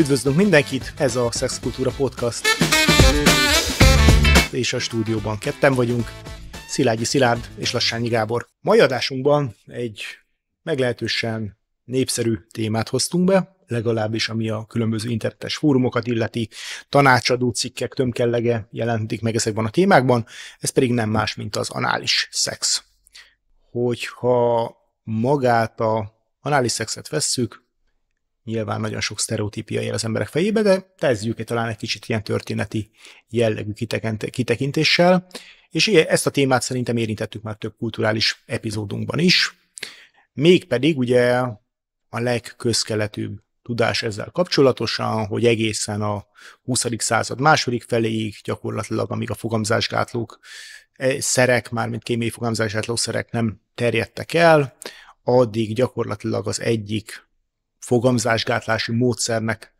Üdvözlünk mindenkit, ez a Szex Kultúra Podcast. És a stúdióban ketten vagyunk, Szilágyi Szilárd és Lassányi Gábor. Mai adásunkban egy meglehetősen népszerű témát hoztunk be, legalábbis ami a különböző internetes fórumokat illeti, tanácsadó cikkek tömkellege jelentik meg ezekben a témákban, ez pedig nem más, mint az anális szex. Hogyha magát a anális szexet vesszük, nyilván nagyon sok sztereotípia él az emberek fejébe, de kezdjük talán egy kicsit ilyen történeti jellegű kitekintéssel, és ezt a témát szerintem érintettük már több kulturális epizódunkban is, mégpedig ugye a legközkeletűbb tudás ezzel kapcsolatosan, hogy egészen a 20. század második feléig gyakorlatilag, amíg a fogamzásgátlók e, szerek, mármint kémiai fogamzásgátló szerek nem terjedtek el, addig gyakorlatilag az egyik fogamzásgátlási módszernek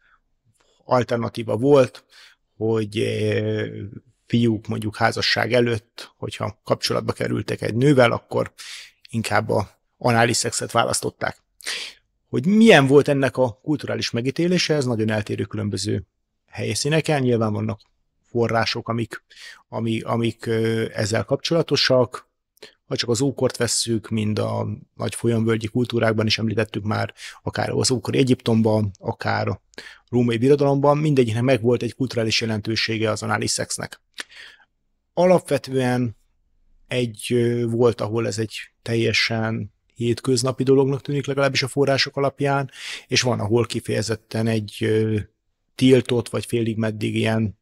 alternatíva volt, hogy eh, fiúk mondjuk házasság előtt, hogyha kapcsolatba kerültek egy nővel, akkor inkább a anális szexet választották. Hogy milyen volt ennek a kulturális megítélése, ez nagyon eltérő különböző helyszíneken. Nyilván vannak források, amik, ami, amik eh, ezzel kapcsolatosak, ha csak az ókort vesszük, mind a nagy folyamvölgyi kultúrákban is említettük már, akár az ókori Egyiptomban, akár a római birodalomban, mindegyiknek megvolt egy kulturális jelentősége az anális szexnek. Alapvetően egy volt, ahol ez egy teljesen hétköznapi dolognak tűnik legalábbis a források alapján, és van, ahol kifejezetten egy tiltott, vagy félig meddig ilyen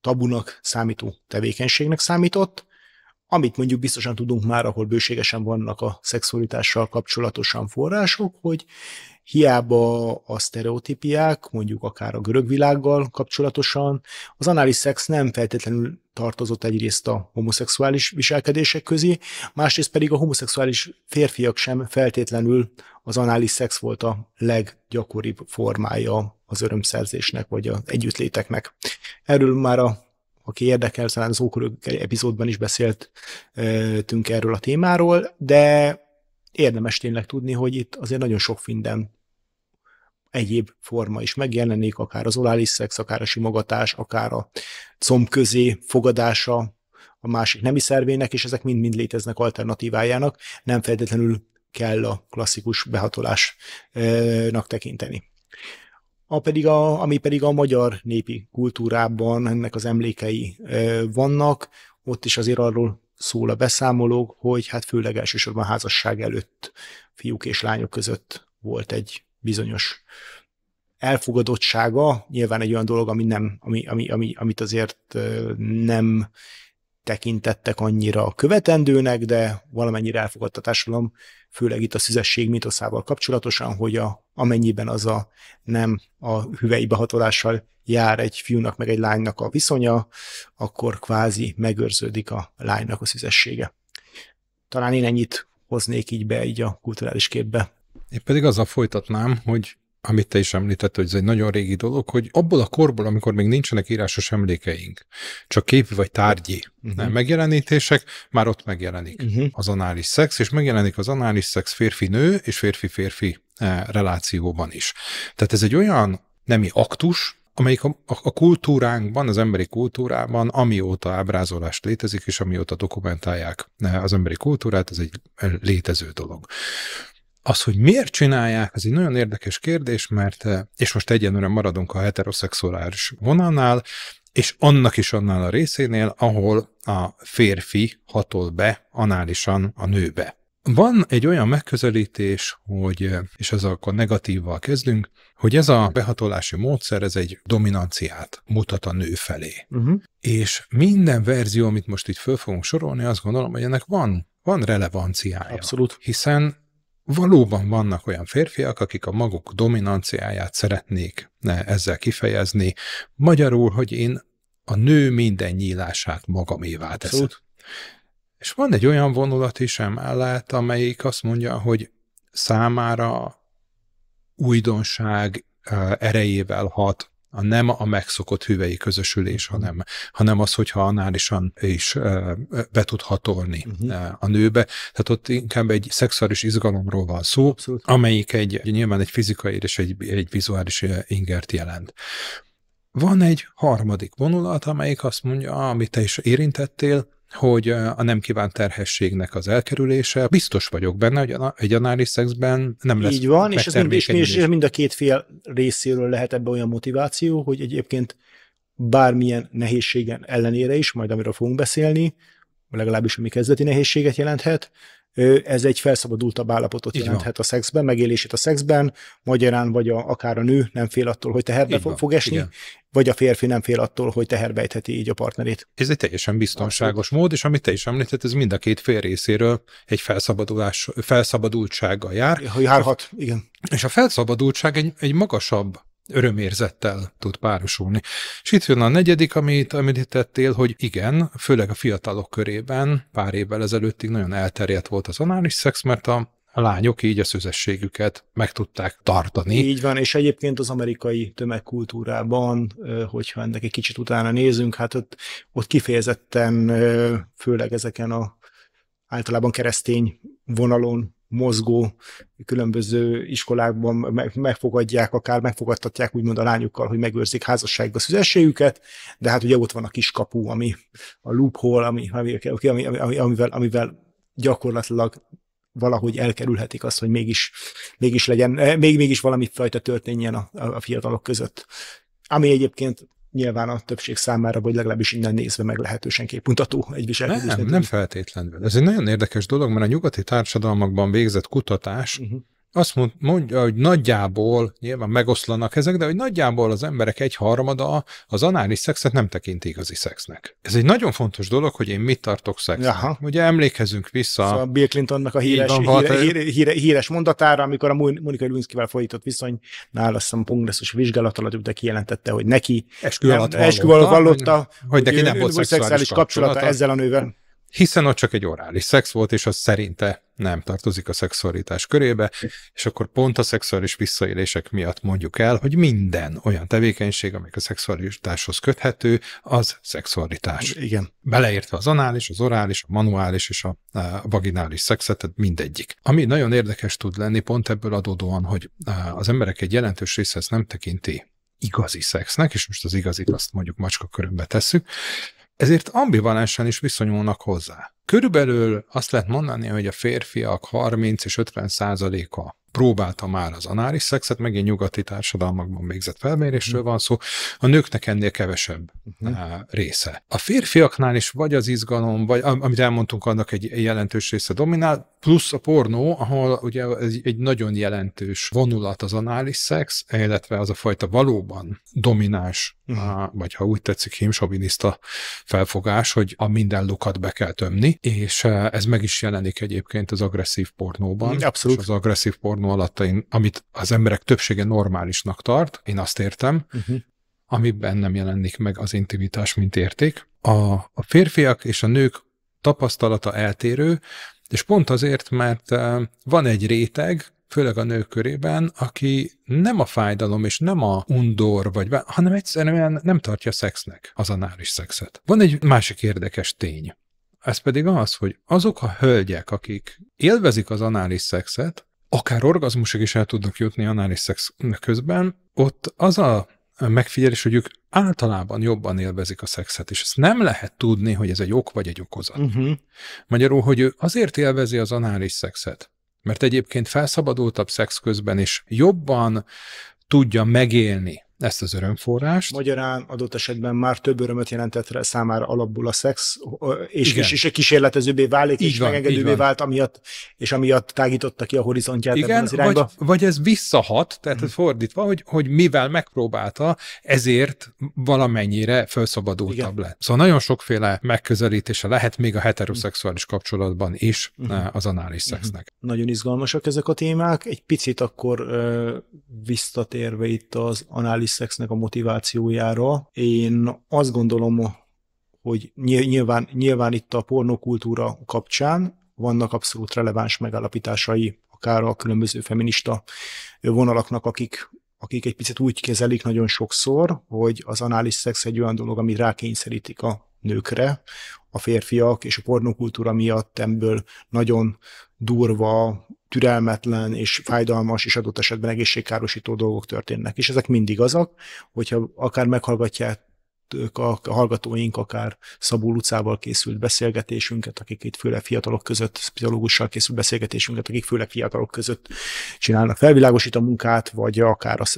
tabunak számító tevékenységnek számított. Amit mondjuk biztosan tudunk már, ahol bőségesen vannak a szexualitással kapcsolatosan források, hogy hiába a sztereotípiák, mondjuk akár a görög világgal kapcsolatosan, az anális szex nem feltétlenül tartozott egyrészt a homoszexuális viselkedések közé, másrészt pedig a homoszexuális férfiak sem feltétlenül az anális szex volt a leggyakoribb formája az örömszerzésnek vagy az együttléteknek. Erről már a aki érdekel, talán az ókorok epizódban is beszéltünk erről a témáról, de érdemes tényleg tudni, hogy itt azért nagyon sok minden egyéb forma is megjelenik, akár az olális szex, akár a simogatás, akár a comb közé fogadása a másik nemi szervének, és ezek mind-mind léteznek alternatívájának, nem feltétlenül kell a klasszikus behatolásnak tekinteni a pedig a, ami pedig a magyar népi kultúrában ennek az emlékei vannak, ott is azért arról szól a beszámoló, hogy hát főleg elsősorban házasság előtt fiúk és lányok között volt egy bizonyos elfogadottsága, nyilván egy olyan dolog, ami nem, ami, ami, ami, amit azért nem tekintettek annyira a követendőnek, de valamennyire elfogadta a társadalom, főleg itt a szüzesség mitoszával kapcsolatosan, hogy a, amennyiben az a nem a hüvei behatolással jár egy fiúnak meg egy lánynak a viszonya, akkor kvázi megőrződik a lánynak a szüzessége. Talán én ennyit hoznék így be így a kulturális képbe. Én pedig azzal folytatnám, hogy amit te is említett, hogy ez egy nagyon régi dolog, hogy abból a korból, amikor még nincsenek írásos emlékeink, csak képi vagy tárgyi uh-huh. nem, megjelenítések, már ott megjelenik uh-huh. az anális szex, és megjelenik az anális szex férfi-nő és férfi-férfi eh, relációban is. Tehát ez egy olyan nemi aktus, amelyik a, a, a kultúránkban, az emberi kultúrában, amióta ábrázolás létezik, és amióta dokumentálják eh, az emberi kultúrát, ez egy létező dolog. Az, hogy miért csinálják, az egy nagyon érdekes kérdés, mert, eh, és most egyenlőre maradunk a heteroszexuális vonalnál, és annak is annál a részénél, ahol a férfi hatol be análisan a nőbe. Van egy olyan megközelítés, hogy, eh, és ez akkor negatívval kezdünk, hogy ez a behatolási módszer, ez egy dominanciát mutat a nő felé. Uh-huh. És minden verzió, amit most itt föl fogunk sorolni, azt gondolom, hogy ennek van, van relevanciája. Abszolút. Hiszen valóban vannak olyan férfiak, akik a maguk dominanciáját szeretnék ezzel kifejezni. Magyarul, hogy én a nő minden nyílását magamévá teszem. És van egy olyan vonulat is emellett, amelyik azt mondja, hogy számára újdonság eh, erejével hat, a nem a megszokott hüvei közösülés, mhm. hanem, hanem az, hogyha análisan is be tud hatolni uh-huh. a nőbe. Tehát ott inkább egy szexuális izgalomról van szó, Abszolút. amelyik egy nyilván egy fizikai és egy, egy vizuális ingert jelent. Van egy harmadik vonulat, amelyik azt mondja, ah, amit te is érintettél, hogy a nem kívánt terhességnek az elkerülése, biztos vagyok benne, hogy egy anális szexben nem lesz Így van, és ez mind, és, mind, és mind a két fél részéről lehet ebbe olyan motiváció, hogy egyébként bármilyen nehézségen ellenére is, majd amiről fogunk beszélni, legalábbis ami kezdeti nehézséget jelenthet, ez egy felszabadultabb állapotot Így jelenthet van. a szexben, megélését a szexben, magyarán vagy a, akár a nő nem fél attól, hogy teherbe Így fog, fog esni, Igen. vagy a férfi nem fél attól, hogy teherbe ejtheti így a partnerét. Ez egy teljesen biztonságos Aztán. mód, és amit te is említett, ez mind a két fél részéről egy felszabadulás, felszabadultsággal jár. Járhat, igen. És a felszabadultság egy, egy magasabb örömérzettel tud párosulni. És itt jön a negyedik, amit említettél, hogy igen, főleg a fiatalok körében pár évvel ezelőttig nagyon elterjedt volt az anális szex, mert a a lányok így a szüzességüket meg tudták tartani. Így van, és egyébként az amerikai tömegkultúrában, hogyha ennek egy kicsit utána nézünk, hát ott, ott kifejezetten, főleg ezeken a általában keresztény vonalon mozgó különböző iskolákban megfogadják, akár megfogadtatják úgymond a lányokkal, hogy megőrzik házasságba a szüzességüket, de hát ugye ott van a kiskapu, ami a loophole, ami, ami, ami, ami, ami, amivel, amivel gyakorlatilag valahogy elkerülhetik azt, hogy mégis, mégis legyen, eh, még, mégis valami fajta történjen a, a fiatalok között. Ami egyébként nyilván a többség számára, vagy legalábbis innen nézve meglehetősen képmutató egy viselkedés. Nem, nem feltétlenül. Ez egy nagyon érdekes dolog, mert a nyugati társadalmakban végzett kutatás uh-huh azt mond, mondja, hogy nagyjából, nyilván megoszlanak ezek, de hogy nagyjából az emberek egy harmada az anális szexet nem tekinti igazi szexnek. Ez egy nagyon fontos dolog, hogy én mit tartok szexnek. Aha. Ugye emlékezünk vissza. Szóval Bill Clintonnak a híres, van, híre, hát, híre, híre, híres mondatára, amikor a Monika Lewinsky-vel folytott viszony, azt a kongresszus vizsgálat alatt de kijelentette, hogy neki eskü alatt vallotta, vallotta hogy, hogy neki nem volt szexuális, szexuális kapcsolata, kapcsolata ezzel a nővel. Hiszen ott csak egy orális szex volt, és az szerinte nem tartozik a szexualitás körébe, és akkor pont a szexuális visszaélések miatt mondjuk el, hogy minden olyan tevékenység, amely a szexualitáshoz köthető, az szexualitás. Igen. Beleértve az anális, az orális, a manuális és a, a vaginális szexet, tehát mindegyik. Ami nagyon érdekes tud lenni, pont ebből adódóan, hogy e, az emberek egy jelentős része ezt nem tekinti igazi szexnek, és most az igazit azt mondjuk macska körömbe tesszük, ezért ambivalensen is viszonyulnak hozzá. Körülbelül azt lehet mondani, hogy a férfiak 30 és 50 százaléka próbálta már az anális szexet, megint nyugati társadalmakban végzett felmérésről van szó, a nőknek ennél kevesebb uh-huh. része. A férfiaknál is vagy az izgalom, vagy amit elmondtunk, annak egy jelentős része dominál, plusz a pornó, ahol ugye egy nagyon jelentős vonulat az anális szex, illetve az a fajta valóban domináns, uh-huh. vagy ha úgy tetszik, himsoviniszta felfogás, hogy a minden lukat be kell tömni, és ez meg is jelenik egyébként az agresszív pornóban. Abszolút. És az agresszív pornó pornó alatt, én, amit az emberek többsége normálisnak tart, én azt értem, uh-huh. amiben nem jelenik meg az intimitás, mint érték. A, a férfiak és a nők tapasztalata eltérő, és pont azért, mert eh, van egy réteg, főleg a nők körében, aki nem a fájdalom és nem a undor, vagy, hanem egyszerűen nem tartja szexnek az anális szexet. Van egy másik érdekes tény. Ez pedig az, hogy azok a hölgyek, akik élvezik az anális szexet, akár orgazmusok is el tudnak jutni anális szex közben, ott az a megfigyelés, hogy ők általában jobban élvezik a szexet, és ezt nem lehet tudni, hogy ez egy ok vagy egy okozat. Uh-huh. Magyarul, hogy ő azért élvezi az anális szexet, mert egyébként felszabadultabb szex közben is jobban tudja megélni ezt az örömforrást. Magyarán adott esetben már több örömöt jelentett számára alapból a szex, és, és, és, a kísérletezőbbé válik, így és van, megengedőbbé vált, amiatt, és amiatt tágította ki a horizontját Igen, ebben az irányba. Vagy, vagy ez visszahat, tehát hmm. ez fordítva, hogy, hogy mivel megpróbálta, ezért valamennyire felszabadultabb Igen. lett. Szóval nagyon sokféle megközelítése lehet még a heteroszexuális mhm. kapcsolatban is hmm. az anális hmm. Nagyon izgalmasak ezek a témák. Egy picit akkor visszatérve itt az anális szexnek a motivációjára. Én azt gondolom, hogy nyilván, nyilván itt a pornokultúra kapcsán vannak abszolút releváns megállapításai akár a különböző feminista vonalaknak, akik akik egy picit úgy kezelik nagyon sokszor, hogy az anális szex egy olyan dolog, ami rákényszerítik a nőkre, a férfiak, és a pornokultúra miatt ebből nagyon durva, türelmetlen és fájdalmas és adott esetben egészségkárosító dolgok történnek. És ezek mindig azok, hogyha akár meghallgatják a hallgatóink, akár Szabó Lucával készült beszélgetésünket, akik itt főleg fiatalok között, pszichológussal készült beszélgetésünket, akik főleg fiatalok között csinálnak a munkát, vagy akár, az,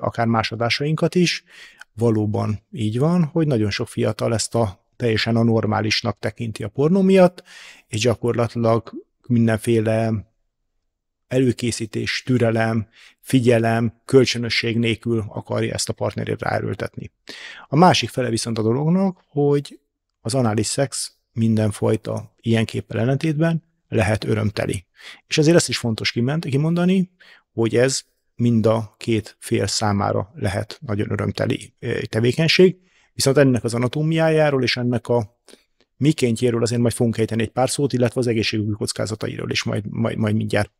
akár más adásainkat is. Valóban így van, hogy nagyon sok fiatal ezt a teljesen anormálisnak tekinti a pornó miatt, és gyakorlatilag mindenféle előkészítés, türelem, figyelem, kölcsönösség nélkül akarja ezt a partnerét ráerőltetni. A másik fele viszont a dolognak, hogy az anális szex mindenfajta ilyen képpel ellentétben lehet örömteli. És ezért ezt is fontos kimondani, hogy ez mind a két fél számára lehet nagyon örömteli eh, tevékenység, Viszont ennek az anatómiájáról és ennek a mikéntjéről azért majd fogunk ejteni egy pár szót, illetve az egészségügyi kockázatairól is majd, majd, majd mindjárt.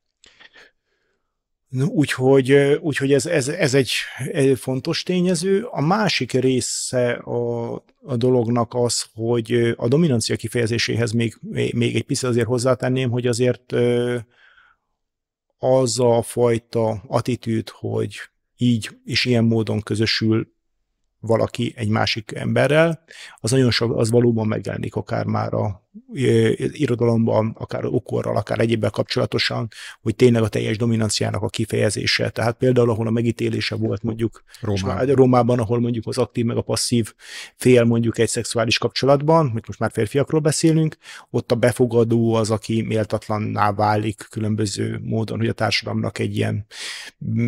Úgyhogy, úgyhogy ez, ez, ez egy fontos tényező. A másik része a, a dolognak az, hogy a dominancia kifejezéséhez még, még egy picit azért hozzátenném, hogy azért az a fajta attitűd, hogy így és ilyen módon közösül valaki egy másik emberrel, az nagyon sok, az valóban megjelenik akár már a irodalomban, akár okorral, akár egyébben kapcsolatosan, hogy tényleg a teljes dominanciának a kifejezése. Tehát például, ahol a megítélése volt mondjuk Rómában, Rómában ahol mondjuk az aktív meg a passzív fél mondjuk egy szexuális kapcsolatban, mert most már férfiakról beszélünk, ott a befogadó az, aki méltatlanná válik különböző módon, hogy a társadalomnak egy ilyen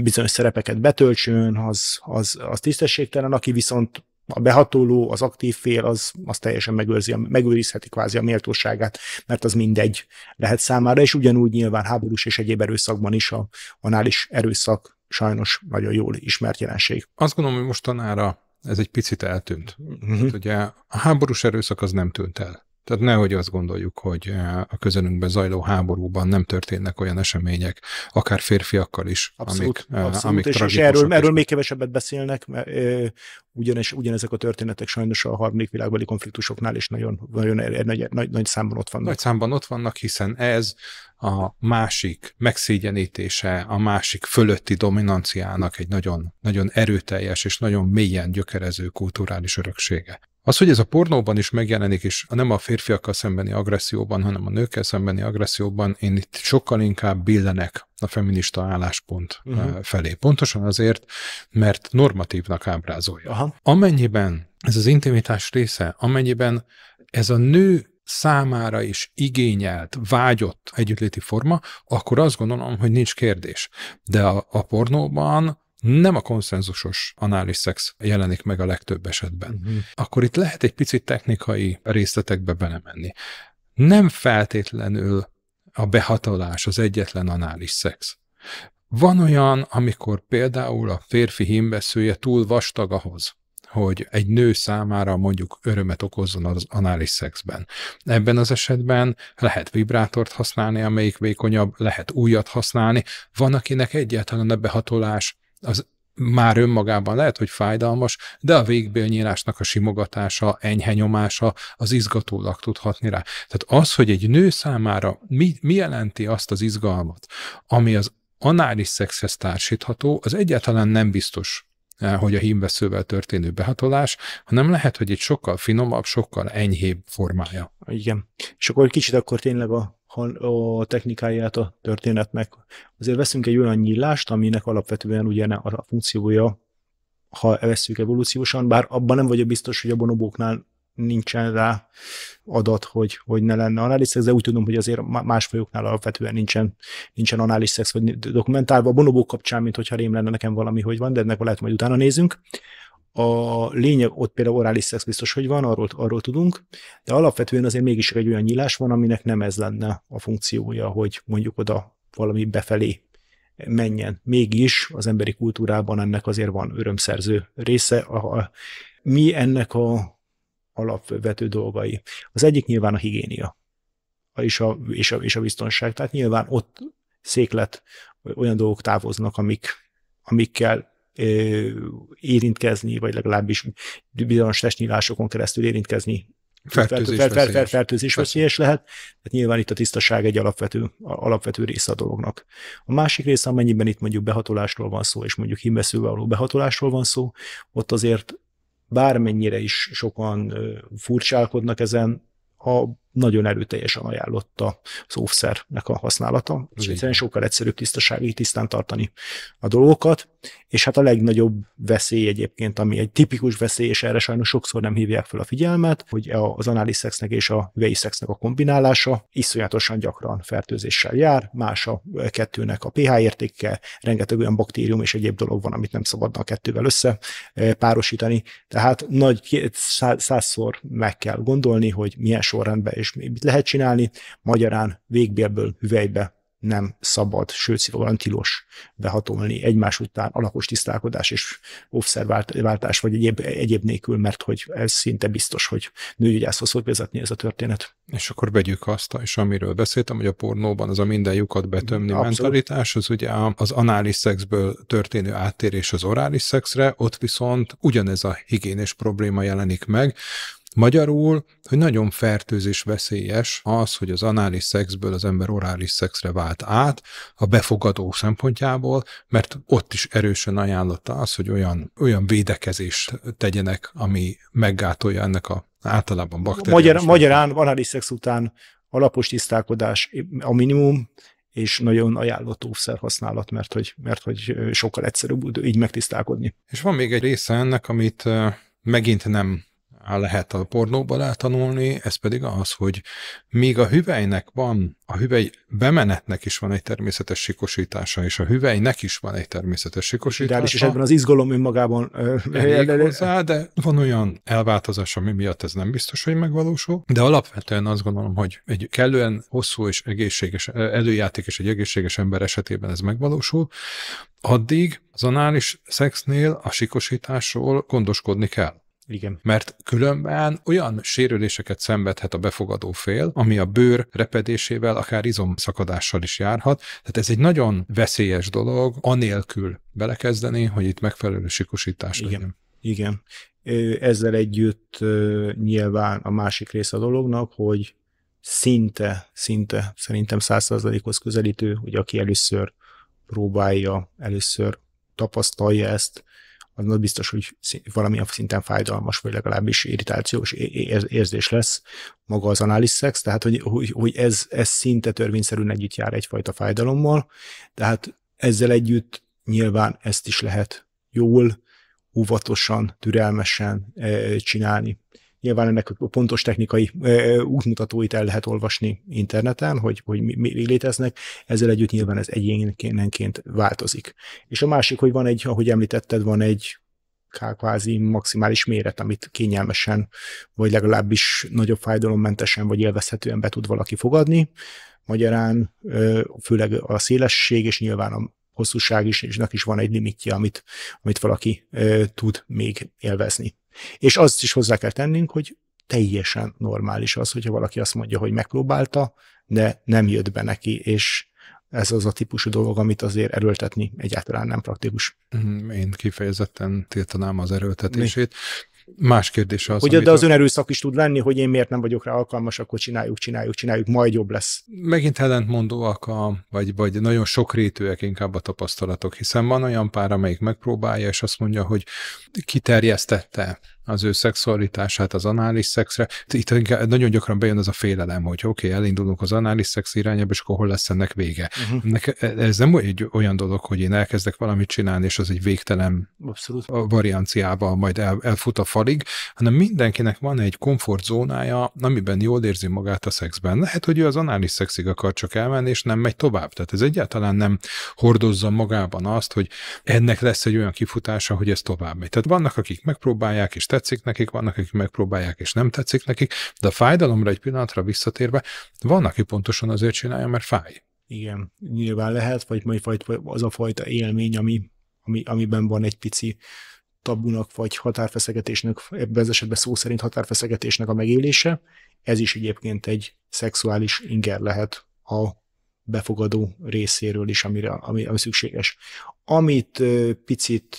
bizonyos szerepeket betöltsön, az, az, az tisztességtelen, aki viszont a behatoló, az aktív fél, az, az teljesen megőrzi, megőrizheti kvázi a méltóságát, mert az mindegy lehet számára, és ugyanúgy nyilván háborús és egyéb erőszakban is a, anális erőszak sajnos nagyon jól ismert jelenség. Azt gondolom, hogy mostanára ez egy picit eltűnt. Uh-huh. Hát ugye a háborús erőszak az nem tűnt el. Tehát nehogy azt gondoljuk, hogy eh, a közelünkben zajló háborúban nem történnek olyan események, akár férfiakkal is, abszolút, amik, eh, abszolút, amik és, és erről, erről még kevesebbet beszélnek, mert e, ugyanis, ugyanezek a történetek sajnos a harmadik világbeli konfliktusoknál is nagyon, nagyon er- nagy, nagy, nagy számban ott vannak. Nagy számban ott vannak, hiszen ez a másik megszégyenítése, a másik fölötti dominanciának egy nagyon, nagyon erőteljes és nagyon mélyen gyökerező kulturális öröksége. Az, hogy ez a pornóban is megjelenik, és nem a férfiakkal szembeni agresszióban, hanem a nőkkel szembeni agresszióban, én itt sokkal inkább billenek a feminista álláspont uh-huh. felé. Pontosan azért, mert normatívnak ábrázolja. Aha. Amennyiben ez az intimitás része, amennyiben ez a nő számára is igényelt, vágyott együttléti forma, akkor azt gondolom, hogy nincs kérdés. De a, a pornóban nem a konszenzusos anális szex jelenik meg a legtöbb esetben, uh-huh. akkor itt lehet egy picit technikai részletekbe belemenni. Nem feltétlenül a behatolás az egyetlen anális szex. Van olyan, amikor például a férfi hímbeszője túl vastag ahhoz, hogy egy nő számára mondjuk örömet okozzon az anális szexben. Ebben az esetben lehet vibrátort használni, amelyik vékonyabb, lehet újat használni. Van, akinek egyáltalán a behatolás az már önmagában lehet, hogy fájdalmas, de a végbélnyílásnak a simogatása, enyhe nyomása, az izgatólag tudhatni rá. Tehát az, hogy egy nő számára mi, mi jelenti azt az izgalmat, ami az anális szexhez társítható, az egyáltalán nem biztos eh, hogy a hímveszővel történő behatolás, hanem lehet, hogy egy sokkal finomabb, sokkal enyhébb formája. Igen. És akkor kicsit akkor tényleg a a technikáját a történetnek. Azért veszünk egy olyan nyílást, aminek alapvetően ugye a funkciója, ha veszük evolúciósan, bár abban nem vagyok biztos, hogy a bonobóknál nincsen rá adat, hogy, hogy ne lenne anális szex, de úgy tudom, hogy azért más fajoknál alapvetően nincsen, nincsen anális szex, vagy dokumentálva. A bonobók kapcsán, mint hogyha rém lenne nekem valami, hogy van, de ennek lehet majd utána nézünk. A lényeg, ott például orális szex biztos, hogy van, arról, arról tudunk, de alapvetően azért mégis egy olyan nyílás van, aminek nem ez lenne a funkciója, hogy mondjuk oda valami befelé menjen. Mégis az emberi kultúrában ennek azért van örömszerző része. A, a, mi ennek a alapvető dolgai? Az egyik nyilván a higiénia és a, és a, és a biztonság. Tehát nyilván ott széklet, olyan dolgok távoznak, amik, amikkel érintkezni, vagy legalábbis bizonyos testnyílásokon keresztül érintkezni. Fertőzés, veszélyes lehet, tehát nyilván itt a tisztaság egy alapvető, alapvető része a dolognak. A másik része, amennyiben itt mondjuk behatolásról van szó, és mondjuk hímbeszülve való behatolásról van szó, ott azért bármennyire is sokan furcsálkodnak ezen, a nagyon erőteljesen ajánlotta az offszernek a használata, és egyszerűen sokkal egyszerűbb tisztasági tisztán tartani a dolgokat, és hát a legnagyobb veszély egyébként, ami egy tipikus veszély, és erre sajnos sokszor nem hívják fel a figyelmet, hogy az análiszexnek és a veiszexnek a kombinálása iszonyatosan gyakran fertőzéssel jár, más a kettőnek a pH értéke, rengeteg olyan baktérium és egyéb dolog van, amit nem szabadna a kettővel össze e, párosítani, tehát nagy százszor meg kell gondolni, hogy milyen sorrendben és és mit lehet csinálni. Magyarán végbélből hüvelybe nem szabad, sőt, szigorúan tilos behatolni egymás után alapos tisztálkodás és offszerváltás vagy egyéb, egyéb nélkül, mert hogy ez szinte biztos, hogy nőgyógyászhoz fog vezetni ez a történet. És akkor vegyük azt, és amiről beszéltem, hogy a pornóban az a minden lyukat betömni Abszolút. mentalitás, az ugye az anális szexből történő áttérés az orális szexre, ott viszont ugyanez a higiénés probléma jelenik meg, Magyarul, hogy nagyon fertőzés veszélyes az, hogy az anális szexből az ember orális szexre vált át, a befogadó szempontjából, mert ott is erősen ajánlotta az, hogy olyan, olyan védekezést tegyenek, ami meggátolja ennek a általában bakteriális. Magyar, magyarán anális szex után alapos tisztálkodás a minimum, és nagyon ajánlott óvszer használat, mert hogy, mert hogy sokkal egyszerűbb így megtisztálkodni. És van még egy része ennek, amit megint nem lehet a pornóból eltanulni, ez pedig az, hogy míg a hüvelynek van, a hüvely bemenetnek is van egy természetes sikosítása, és a hüvelynek is van egy természetes sikosítása. Ideális esetben az izgalom önmagában hozzá, de van olyan elváltozás, ami miatt ez nem biztos, hogy megvalósul, de alapvetően azt gondolom, hogy egy kellően hosszú és egészséges előjáték és egy egészséges ember esetében ez megvalósul, addig az anális szexnél a sikosításról gondoskodni kell. Igen. Mert különben olyan sérüléseket szenvedhet a befogadó fél, ami a bőr repedésével, akár izomszakadással is járhat. Tehát ez egy nagyon veszélyes dolog, anélkül belekezdeni, hogy itt megfelelő sikusítás Igen. legyen. Igen. Ezzel együtt nyilván a másik része a dolognak, hogy szinte, szinte szerintem százszerzalékhoz közelítő, hogy aki először próbálja, először tapasztalja ezt, az biztos, hogy valamilyen szinten fájdalmas, vagy legalábbis irritációs érzés lesz maga az anális szex, tehát hogy, hogy, hogy ez, ez szinte törvényszerűen együtt jár egyfajta fájdalommal, tehát ezzel együtt nyilván ezt is lehet jól, óvatosan, türelmesen eh, csinálni. Nyilván ennek a pontos technikai útmutatóit el lehet olvasni interneten, hogy, hogy mi, mi léteznek, ezzel együtt nyilván ez egyénenként változik. És a másik, hogy van egy, ahogy említetted, van egy kvázi maximális méret, amit kényelmesen, vagy legalábbis nagyobb fájdalommentesen, vagy élvezhetően be tud valaki fogadni. Magyarán főleg a szélesség, és nyilván a hosszúság is, és is van egy limitje, amit, amit valaki tud még élvezni. És azt is hozzá kell tennünk, hogy teljesen normális az, hogyha valaki azt mondja, hogy megpróbálta, de nem jött be neki, és ez az a típusú dolog, amit azért erőltetni egyáltalán nem praktikus. Mhm, én kifejezetten tiltanám az erőltetését. Más kérdés az. Hogy de az önerőszak is tud lenni, hogy én miért nem vagyok rá alkalmas, akkor csináljuk, csináljuk, csináljuk, majd jobb lesz. Megint ellentmondóak, a, vagy, vagy nagyon sokrétűek inkább a tapasztalatok, hiszen van olyan pár, amelyik megpróbálja, és azt mondja, hogy kiterjesztette az ő szexualitását az anális szexre. Itt nagyon gyakran bejön az a félelem, hogy oké, okay, elindulunk az anális szex irányába, és akkor hol lesz ennek vége. Uh-huh. Mhm. Ennek, ez nem egy olyan dolog, hogy én elkezdek valamit csinálni, és az egy végtelen Abszolút. varianciával majd el, elfut a falig, hanem mindenkinek van egy komfortzónája, amiben jól érzi magát a szexben. Lehet, hogy ő az anális szexig akar csak elmenni, és nem megy tovább. Tehát ez egyáltalán nem hordozza magában azt, hogy ennek lesz egy olyan kifutása, hogy ez tovább megy. Tehát vannak, akik megpróbálják és tetszik nekik, vannak, akik megpróbálják, és nem tetszik nekik, de a fájdalomra egy pillanatra visszatérve, van, aki pontosan azért csinálja, mert fáj. Igen, nyilván lehet, vagy majd az a fajta élmény, ami, ami, amiben van egy pici tabunak, vagy határfeszegetésnek, ebben az esetben szó szerint határfeszegetésnek a megélése, ez is egyébként egy szexuális inger lehet a befogadó részéről is, amire, ami, ami szükséges. Amit picit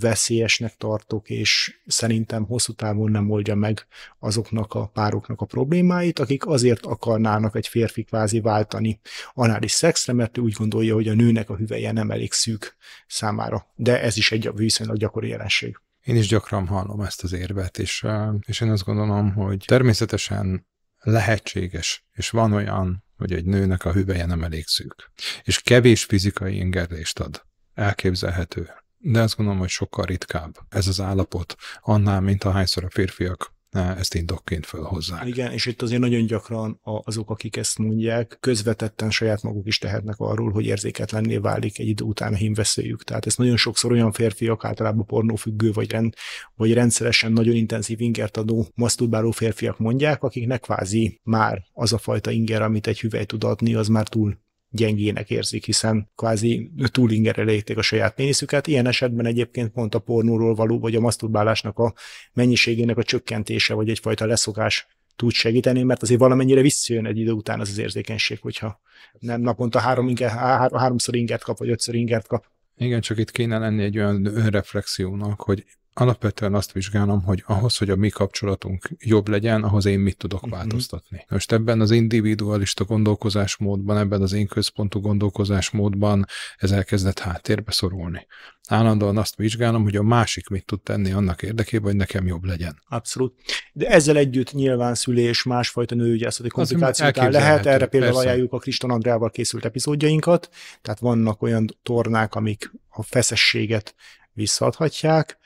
veszélyesnek tartok, és szerintem hosszú távon nem oldja meg azoknak a pároknak a problémáit, akik azért akarnának egy férfi kvázi váltani anális szexre, mert ő úgy gondolja, hogy a nőnek a hüveje nem elég szűk számára. De ez is egy viszonylag gyakori jelenség. Én is gyakran hallom ezt az érvet, és, és én azt gondolom, hogy természetesen lehetséges, és van olyan hogy egy nőnek a hüvelye nem elég szűk. És kevés fizikai ingerlést ad. Elképzelhető. De azt gondolom, hogy sokkal ritkább ez az állapot annál, mint ahányszor a férfiak ezt indokként fölhozzák. Igen, és itt azért nagyon gyakran azok, akik ezt mondják, közvetetten saját maguk is tehetnek arról, hogy érzéketlenné válik egy idő után a hímveszélyük. Tehát ezt nagyon sokszor olyan férfiak, általában pornófüggő vagy, rend, vagy rendszeresen nagyon intenzív ingert adó masturbáló férfiak mondják, akiknek kvázi már az a fajta inger, amit egy hüvely tud adni, az már túl gyengének érzik, hiszen kvázi túlinger a saját pénzüket. Ilyen esetben egyébként pont a pornóról való, vagy a maszturbálásnak a mennyiségének a csökkentése, vagy egyfajta leszokás tud segíteni, mert azért valamennyire visszajön egy idő után az az érzékenység, hogyha nem naponta három inger, há, háromszor ingert kap, vagy ötször ingert kap. Igen, csak itt kéne lenni egy olyan önreflexiónak, hogy alapvetően azt vizsgálom, hogy ahhoz, hogy a mi kapcsolatunk jobb legyen, ahhoz én mit tudok mhm. változtatni. Most ebben az individualista gondolkozásmódban, ebben az én központú gondolkozásmódban ez elkezdett háttérbe szorulni. Állandóan azt vizsgálom, hogy a másik mit tud tenni annak érdekében, hogy nekem jobb legyen. Abszolút. De ezzel együtt nyilván szülés, másfajta nőügyászati komplikáció után lehet. Erre például ajánljuk a Kriston Andrával készült epizódjainkat. Tehát vannak olyan tornák, amik a feszességet visszaadhatják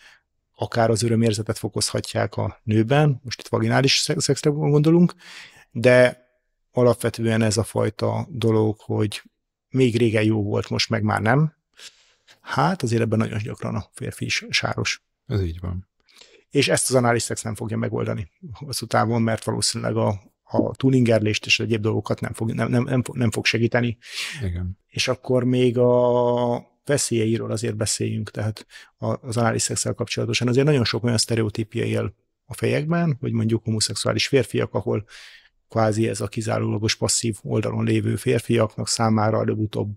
akár az örömérzetet fokozhatják a nőben, most itt vaginális szexre gondolunk, de alapvetően ez a fajta dolog, hogy még régen jó volt, most meg már nem, hát azért ebben nagyon gyakran a férfi is sáros. Ez így van. És ezt az anális szex nem fogja megoldani az utávon, mert valószínűleg a, a tuningerlést és egyéb dolgokat nem fog, nem, nem, nem, fog, nem fog segíteni. Igen. És akkor még a veszélyeiről azért beszéljünk, tehát az análisszel kapcsolatosan azért nagyon sok olyan sztereotípia él a fejekben, hogy mondjuk homoszexuális férfiak, ahol kvázi ez a kizárólagos passzív oldalon lévő férfiaknak számára előbb-utóbb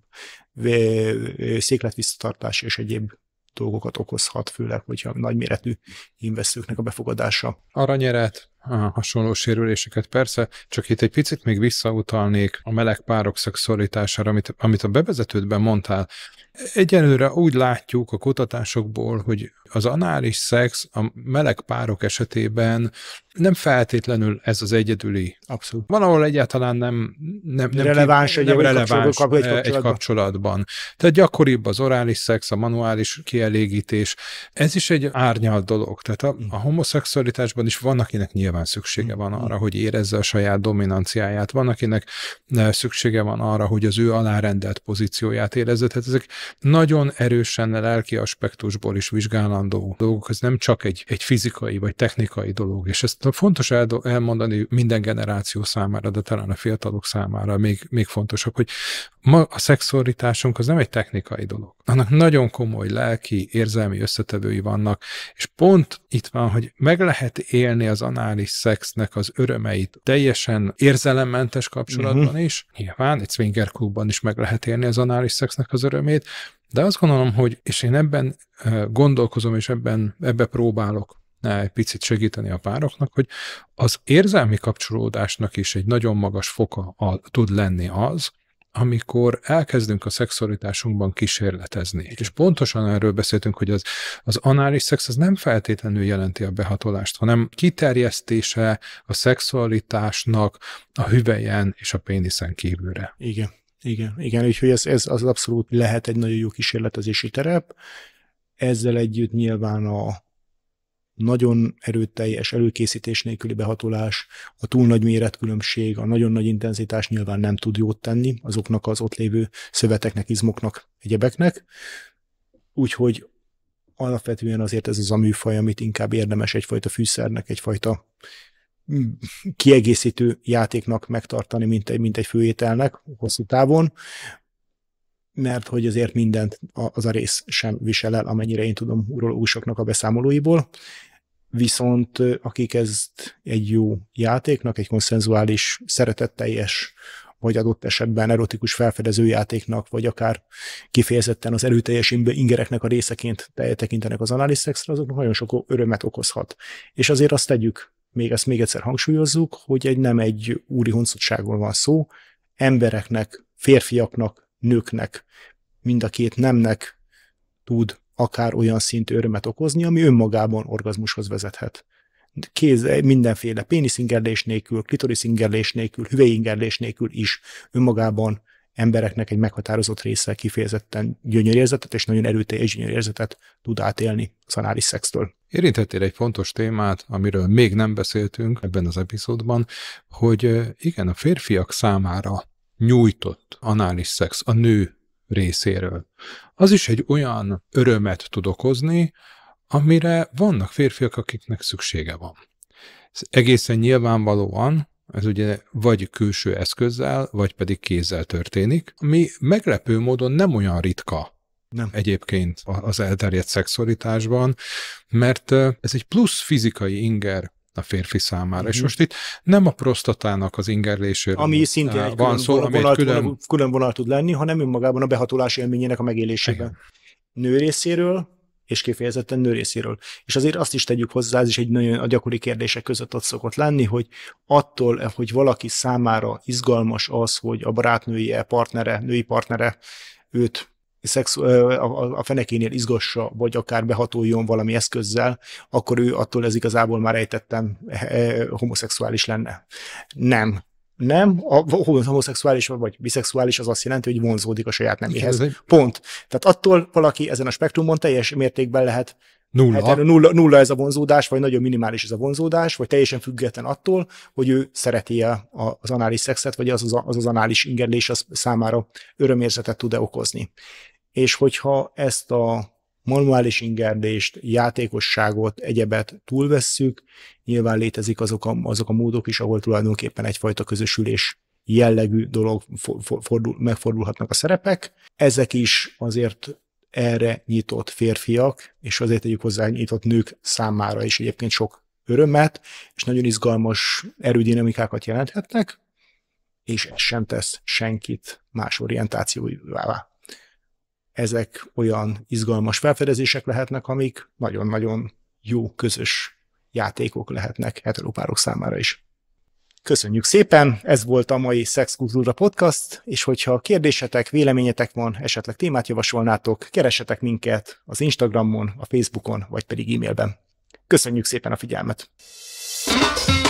székletvisszatartás és egyéb dolgokat okozhat, főleg, hogyha nagyméretű investőknek a befogadása. Aranyeret hasonló sérüléseket. Persze, csak itt egy picit még visszautalnék a meleg párok szexualitására, amit, amit a bevezetődben mondtál. Egyelőre úgy látjuk a kutatásokból, hogy az anális szex a meleg párok esetében nem feltétlenül ez az egyedüli. Abszolút. Van, ahol egyáltalán nem, nem, nem releváns, nem, egy, nem releváns kapcsolatban, eh, egy kapcsolatban. kapcsolatban. Tehát gyakoribb az orális szex, a manuális kielégítés. Ez is egy árnyalt dolog. Tehát a, a homoszexualitásban is van, akinek nyilván szüksége van arra, hogy érezze a saját dominanciáját. Van, akinek eh, szüksége van arra, hogy az ő alárendelt pozícióját érezze. Tehát ezek nagyon erősen lelki aspektusból is vizsgálandó dolgok. Ez nem csak egy, egy fizikai vagy technikai dolog, és ezt fontos elmondani minden generáció számára, de talán a fiatalok számára még, még fontosabb, hogy ma a szexualitásunk az nem egy technikai dolog. Annak nagyon komoly lelki, érzelmi összetevői vannak, és pont itt van, hogy meg lehet élni az anális szexnek az örömeit teljesen érzelemmentes kapcsolatban uh-huh. is. Nyilván egy swinger klubban is meg lehet élni az anális szexnek az örömét, de azt gondolom, hogy, és én ebben gondolkozom, és ebben, ebbe próbálok egy picit segíteni a pároknak, hogy az érzelmi kapcsolódásnak is egy nagyon magas foka a, tud lenni az, amikor elkezdünk a szexualitásunkban kísérletezni. És pontosan erről beszéltünk, hogy az, az anális szex az nem feltétlenül jelenti a behatolást, hanem kiterjesztése a szexualitásnak a hüvelyen és a péniszen kívülre. Igen. Igen, igen, úgyhogy ez, ez az abszolút lehet egy nagyon jó kísérletezési terep. Ezzel együtt nyilván a, nagyon erőteljes előkészítés nélküli behatolás, a túl nagy méretkülönbség, a nagyon nagy intenzitás nyilván nem tud jót tenni azoknak az ott lévő szöveteknek, izmoknak, egyebeknek. Úgyhogy alapvetően azért ez az a műfaj, amit inkább érdemes egyfajta fűszernek, egyfajta mm, kiegészítő játéknak megtartani, mint egy, mint egy főételnek hosszú távon mert hogy azért mindent az a rész sem visel el, amennyire én tudom urológusoknak a beszámolóiból, viszont akik ezt egy jó játéknak, egy konszenzuális, szeretetteljes, vagy adott esetben erotikus felfedező játéknak, vagy akár kifejezetten az erőteljes ingereknek a részeként tekintenek az analiszexre, azoknak nagyon sok örömet okozhat. És azért azt tegyük, még ezt még egyszer hangsúlyozzuk, hogy egy nem egy úri honcotságról van szó, embereknek, férfiaknak, nőknek, mind a két nemnek tud akár olyan szintű örömet okozni, ami önmagában orgazmushoz vezethet. Kéz, mindenféle péniszingerlés nélkül, klitoriszingerlés nélkül, hüvelyingerlés nélkül is önmagában embereknek egy meghatározott része kifejezetten gyönyörérzetet és nagyon erőteljes gyönyörérzetet tud átélni az szextől. Érintettél egy fontos témát, amiről még nem beszéltünk ebben az epizódban, hogy igen, a férfiak számára nyújtott anális szex a nő részéről. Az is egy olyan örömet tud okozni, amire vannak férfiak, akiknek szüksége van. Ez egészen nyilvánvalóan ez ugye vagy külső eszközzel, vagy pedig kézzel történik, ami meglepő módon nem olyan ritka nem. egyébként az elterjedt szexualitásban, mert ez egy plusz fizikai inger a férfi számára. Mm. És mhm. most itt nem a prostatának az ingerléséről ami eh, szintén egy van szó, ami egy külön... külön vonal tud lenni, hanem önmagában a behatolás élményének a megélésében. Igen. Nő részéről, és kifejezetten nő részéről. És azért azt is tegyük hozzá, ez is egy nagyon a gyakori kérdések között ott szokott lenni, hogy attól, eh, hogy valaki számára izgalmas az, hogy a barátnője, partnere, női partnere őt szexu- a, a fenekénél izgassa, vagy akár behatoljon valami eszközzel, akkor ő attól ez igazából már ejtettem homoszexuális lenne. Nem. Nem, a homoszexuális vagy biszexuális az azt jelenti, hogy vonzódik a saját neméhez. Pont. Tehát attól valaki ezen a spektrumon teljes mértékben lehet Nulla. Hát nulla, nulla ez a vonzódás, vagy nagyon minimális ez a vonzódás, vagy teljesen független attól, hogy ő szereti -e az anális szexet, vagy az az, az, az anális ingerlés az számára örömérzetet tud-e okozni és hogyha ezt a manuális ingerdést, játékosságot, egyebet túlvesszük, nyilván létezik azok a, azok a módok is, ahol tulajdonképpen egyfajta közösülés jellegű dolog fordul, megfordulhatnak a szerepek. Ezek is azért erre nyitott férfiak, és azért tegyük hozzá nyitott nők számára is egyébként sok örömet, és nagyon izgalmas erődinamikákat jelenthetnek, és ez sem tesz senkit más orientációjává ezek olyan izgalmas felfedezések lehetnek, amik nagyon-nagyon jó közös játékok lehetnek heteropárok számára is. Köszönjük szépen, ez volt a mai Sex Kultúra Podcast, és hogyha kérdésetek, véleményetek van, esetleg témát javasolnátok, keresetek minket az Instagramon, a Facebookon, vagy pedig e-mailben. Köszönjük szépen a figyelmet! thank you